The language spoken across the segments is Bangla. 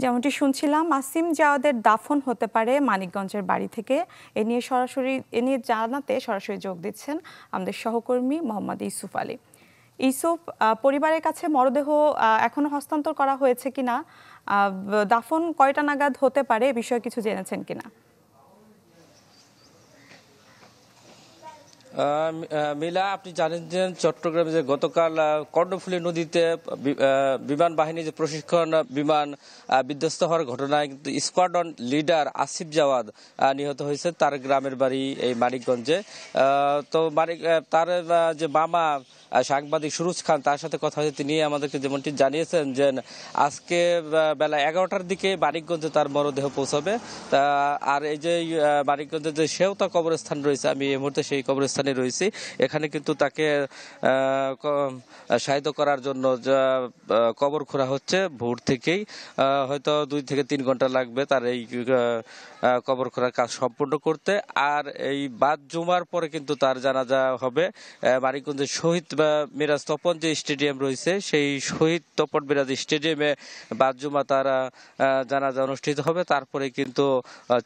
যেমনটি শুনছিলাম আসিম জাওয়াদের দাফন হতে পারে মানিকগঞ্জের বাড়ি থেকে এ নিয়ে সরাসরি এ নিয়ে জানাতে সরাসরি যোগ দিচ্ছেন আমাদের সহকর্মী মোহাম্মদ ইউসুফ আলী ইসুফ পরিবারের কাছে মরদেহ এখনো হস্তান্তর করা হয়েছে কিনা দাফন কয়টা নাগাদ হতে পারে এ বিষয়ে কিছু জেনেছেন কিনা মিলা আপনি জানেন যে চট্টগ্রামে যে গতকাল কর্ণফুলী নদীতে বিমান বাহিনী যে প্রশিক্ষণ বিমান বিধ্বস্ত হওয়ার ঘটনায় কিন্তু স্কোয়াডন লিডার আসিফ জাওয়াদ নিহত হয়েছে তার গ্রামের বাড়ি এই মানিকগঞ্জে তো মানিক তার যে মামা সাংবাদিক সুরুজ খান তার সাথে কথা হয়েছে তিনি আমাদেরকে যেমনটি জানিয়েছেন যে আজকে বেলা এগারোটার দিকে বাণিকগঞ্জে তার মরদেহ পৌঁছবে আর এই যে বাণিকগঞ্জে যে সেওতা কবরস্থান রয়েছে আমি এই মুহূর্তে সেই কবরস্থানে রয়েছি এখানে কিন্তু তাকে সাহিত্য করার জন্য কবর খোঁড়া হচ্ছে ভোর থেকেই হয়তো দুই থেকে তিন ঘন্টা লাগবে তার এই কবর খোঁড়ার কাজ সম্পূর্ণ করতে আর এই বাদ জুমার পরে কিন্তু তার জানাজা হবে বারিকগঞ্জের শহীদ আমরা মিরাজ তপন যে স্টেডিয়াম রয়েছে সেই শহীদ তপন মিরাজ স্টেডিয়ামে বাদজুমা তারা জানাজা অনুষ্ঠিত হবে তারপরে কিন্তু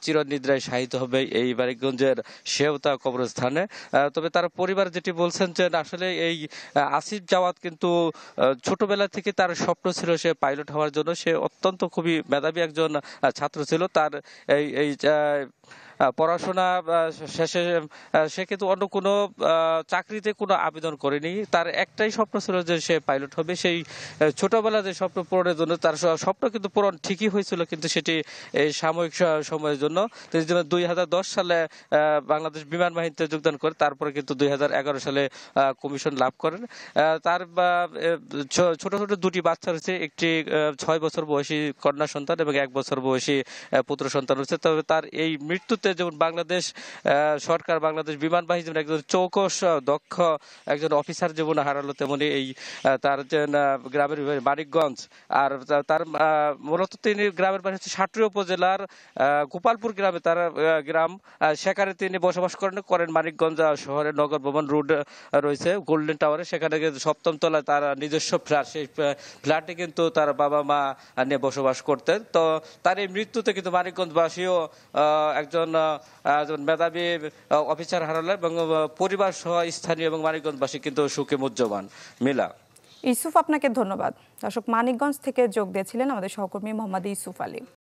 চিরনিদ্রায় শায়িত হবে এই বারিকগঞ্জের সেওতা কবরস্থানে তবে তার পরিবার যেটি বলছেন যে আসলে এই আসিফ জাওয়াত কিন্তু ছোটবেলা থেকে তার স্বপ্ন ছিল সে পাইলট হওয়ার জন্য সে অত্যন্ত খুবই মেধাবী একজন ছাত্র ছিল তার এই এই পড়াশোনা শেষে সে কিন্তু অন্য কোনো চাকরিতে কোনো আবেদন করেনি তার একটাই স্বপ্ন ছিল যে সে পাইলট হবে সেই ছোটবেলা যে স্বপ্ন পূরণের জন্য তার স্বপ্ন কিন্তু পূরণ ঠিকই হয়েছিল কিন্তু সেটি এই সাময়িক সময়ের জন্য দুই হাজার দশ সালে বাংলাদেশ বিমান বাহিনীতে যোগদান করে তারপরে কিন্তু দুই হাজার এগারো সালে কমিশন লাভ করেন তার ছোট ছোট দুটি বাচ্চা রয়েছে একটি ছয় বছর বয়সী কন্যা সন্তান এবং এক বছর বয়সী পুত্র সন্তান রয়েছে তবে তার এই মৃত্যুতে মুহূর্তে যেমন বাংলাদেশ সরকার বাংলাদেশ বিমান বাহিনী যেমন একজন চৌকস দক্ষ একজন অফিসার যেমন হারালো তেমনি এই তার যে গ্রামের মানিকগঞ্জ আর তার মূলত তিনি গ্রামের বাড়ি হচ্ছে সাটরি উপজেলার গোপালপুর গ্রামে তার গ্রাম সেখানে তিনি বসবাস করেন করেন মানিকগঞ্জ শহরে নগর ভবন রোড রয়েছে গোল্ডেন টাওয়ারে সেখানে সপ্তম তলায় তার নিজস্ব ফ্ল্যাট সেই ফ্ল্যাটে কিন্তু তার বাবা মা নিয়ে বসবাস করতেন তো তার এই মৃত্যুতে কিন্তু মানিকগঞ্জবাসীও একজন মেধাবী অফিসার হারালে এবং পরিবার সহ স্থানীয় এবং মানিকগঞ্জবাসী কিন্তু সুখে মুজ্জবান মিলা ইসুফ আপনাকে ধন্যবাদ দর্শক মানিকগঞ্জ থেকে যোগ দিয়েছিলেন আমাদের সহকর্মী মোহাম্মদ ইসুফ আলী